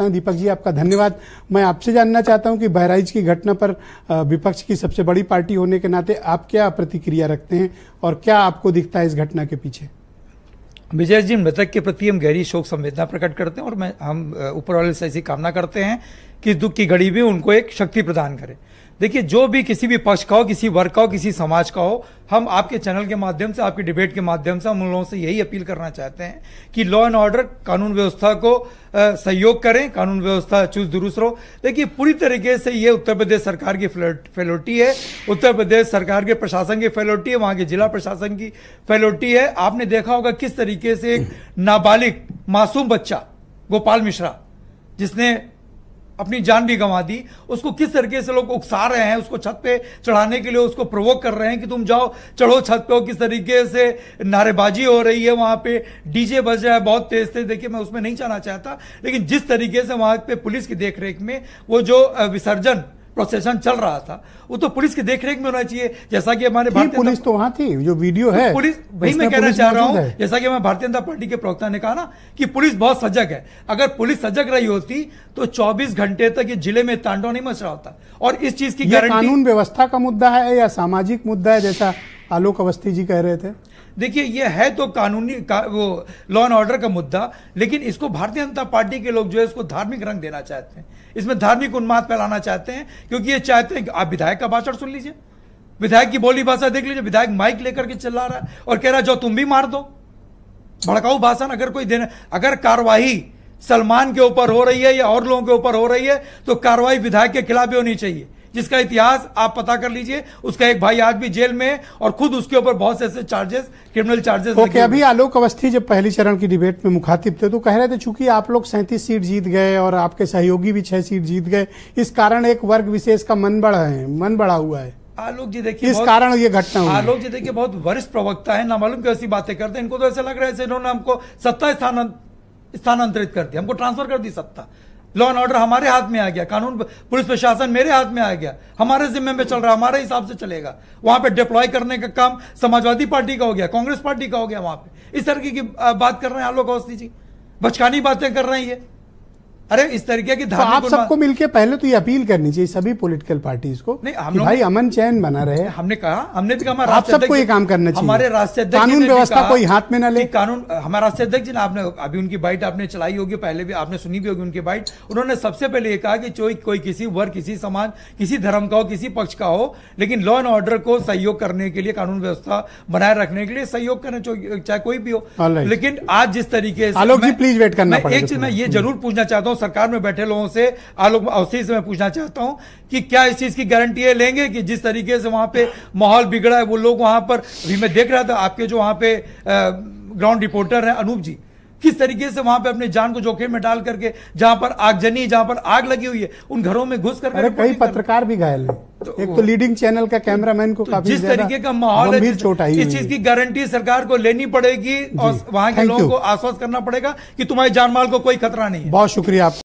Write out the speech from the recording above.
सकता हूं दीपक जी आपका धन्यवाद मैं आपसे जानना चाहता हूं कि बहराइच की घटना पर विपक्ष की सबसे बड़ी पार्टी होने के नाते आप क्या प्रतिक्रिया रखते हैं और क्या आपको दिखता है इस घटना के पीछे विजय जी मृतक के प्रति हम गहरी शोक संवेदना प्रकट करते हैं और मैं हम ऊपर वाले से ऐसी कामना करते हैं कि दुख की घड़ी भी उनको एक शक्ति प्रदान करें देखिए जो भी किसी भी पक्ष का हो किसी वर्ग का हो किसी समाज का हो हम आपके चैनल के माध्यम से आपके डिबेट के माध्यम से हम उन लोगों से यही अपील करना चाहते हैं कि लॉ एंड ऑर्डर कानून व्यवस्था को सहयोग करें कानून व्यवस्था चुस्त दुरुस्त रहो देखिए पूरी तरीके से ये उत्तर प्रदेश सरकार की फेलोटी है उत्तर प्रदेश सरकार के प्रशासन की फेलोटी है वहां के जिला प्रशासन की फेलोटी है आपने देखा होगा किस तरीके से एक नाबालिग मासूम बच्चा गोपाल मिश्रा जिसने अपनी जान भी गंवा दी उसको किस तरीके से लोग उकसा रहे हैं उसको छत पे चढ़ाने के लिए उसको प्रवोक कर रहे हैं कि तुम जाओ चढ़ो छत पे हो किस तरीके से नारेबाजी हो रही है वहां पे डीजे बज रहा है बहुत तेज तेज देखिए मैं उसमें नहीं जाना चाहता लेकिन जिस तरीके से वहां पे पुलिस की देखरेख में वो जो विसर्जन प्रोसेशन चल रहा था वो तो पुलिस की देखरेख में होना चाहिए जैसा कि हमारे भारतीय पुलिस तो वहां थी जो वीडियो तो है पुलिस वही मैं कहना चाह रहा हूँ जैसा कि हमारे भारतीय जनता पार्टी के प्रवक्ता ने कहा ना कि पुलिस बहुत सजग है अगर पुलिस सजग रही होती तो चौबीस घंटे तक ये जिले में तांडव नहीं मच रहा होता और इस चीज की कानून व्यवस्था का मुद्दा है या सामाजिक मुद्दा है जैसा आलोक अवस्थी जी कह रहे थे देखिए ये है तो कानूनी का, वो लॉ एंड ऑर्डर का मुद्दा लेकिन इसको भारतीय जनता पार्टी के लोग जो है इसको धार्मिक रंग देना चाहते हैं इसमें धार्मिक उन्माद फैलाना चाहते हैं क्योंकि ये चाहते हैं आप विधायक का भाषण सुन लीजिए विधायक की बोली भाषा देख लीजिए विधायक माइक लेकर के चिल्ला रहा है और कह रहा है जो तुम भी मार दो भड़काऊ भाषण अगर कोई देना अगर कार्रवाई सलमान के ऊपर हो रही है या और लोगों के ऊपर हो रही है तो कार्रवाई विधायक के खिलाफ भी होनी चाहिए जिसका इतिहास आप पता कर लीजिए उसका एक भाई आज भी जेल में है और खुद उसके ऊपर बहुत से ऐसे charges criminal charges okay okay, अभी आलोक अवस्थी जब पहली चरण की डिबेट में मुखातिब थे तो कह रहे थे चूंकि आप लोग सैंतीस सीट जीत गए और आपके सहयोगी भी छह सीट जीत गए इस कारण एक वर्ग विशेष का मन बढ़ा है मन बढ़ा हुआ है आलोक जी देखिए इस कारण ये घटना आलोक जी देखिए बहुत वरिष्ठ प्रवक्ता है ना मालूम कैसी बातें करते हैं इनको तो ऐसा लग रहा है इन्होंने हमको सत्ता स्थानांतरित कर दिया हमको ट्रांसफर कर दी सत्ता लॉ एंड ऑर्डर हमारे हाथ में आ गया कानून पुलिस प्रशासन मेरे हाथ में आ गया हमारे जिम्मे में चल रहा हमारे हिसाब से चलेगा वहां पे डिप्लॉय करने का काम समाजवादी पार्टी का हो गया कांग्रेस पार्टी का हो गया वहां पे इस तरह की बात कर रहे हैं आलोक अवस्थी जी बचकानी बातें कर रहे हैं ये अरे इस तरीके की तो आप सबको मिलके पहले तो ये अपील करनी चाहिए सभी पॉलिटिकल पार्टीज को नहीं हम भाई अमन चैन बना रहे हमने कहा हमने भी कहा आप सबको ये काम करना चाहिए हमारे राष्ट्रीय अध्यक्ष कानून व्यवस्था कोई हाथ में ना ले कानून हमारे राष्ट्रीय अध्यक्ष जी ने आपने अभी उनकी बाइट आपने चलाई होगी पहले भी आपने सुनी भी होगी उनकी बाइट उन्होंने सबसे पहले ये कहा कि कोई किसी वर्ग किसी समाज किसी धर्म का हो किसी पक्ष का हो लेकिन लॉ एंड ऑर्डर को सहयोग करने के लिए कानून व्यवस्था बनाए रखने के लिए सहयोग करना चाहे कोई भी हो लेकिन आज जिस तरीके से प्लीज वेट करना एक चीज मैं ये हम्म। जरूर पूछना चाहता हूँ सरकार में बैठे लोगों से आलोक अवशीष से मैं पूछना चाहता हूं कि क्या इस चीज़ की गारंटी है लेंगे कि जिस तरीके से वहां पे माहौल बिगड़ा है वो लोग वहां पर अभी मैं देख रहा था आपके जो वहां पे ग्राउंड रिपोर्टर है अनूप जी किस तरीके से वहां पे अपने जान को जोखिम में डाल करके जहां पर आगजनी जहां पर आग लगी हुई है उन घरों में घुस कर कई पत्रकार भी घायल है तो एक तो लीडिंग चैनल का कैमरामैन को तो काफी जिस तरीके का माहौल है चोट आई इस चीज की गारंटी सरकार को लेनी पड़ेगी और वहां के लोगों को आश्वस्त करना पड़ेगा कि तुम्हारे जानमाल को कोई खतरा नहीं है बहुत शुक्रिया आप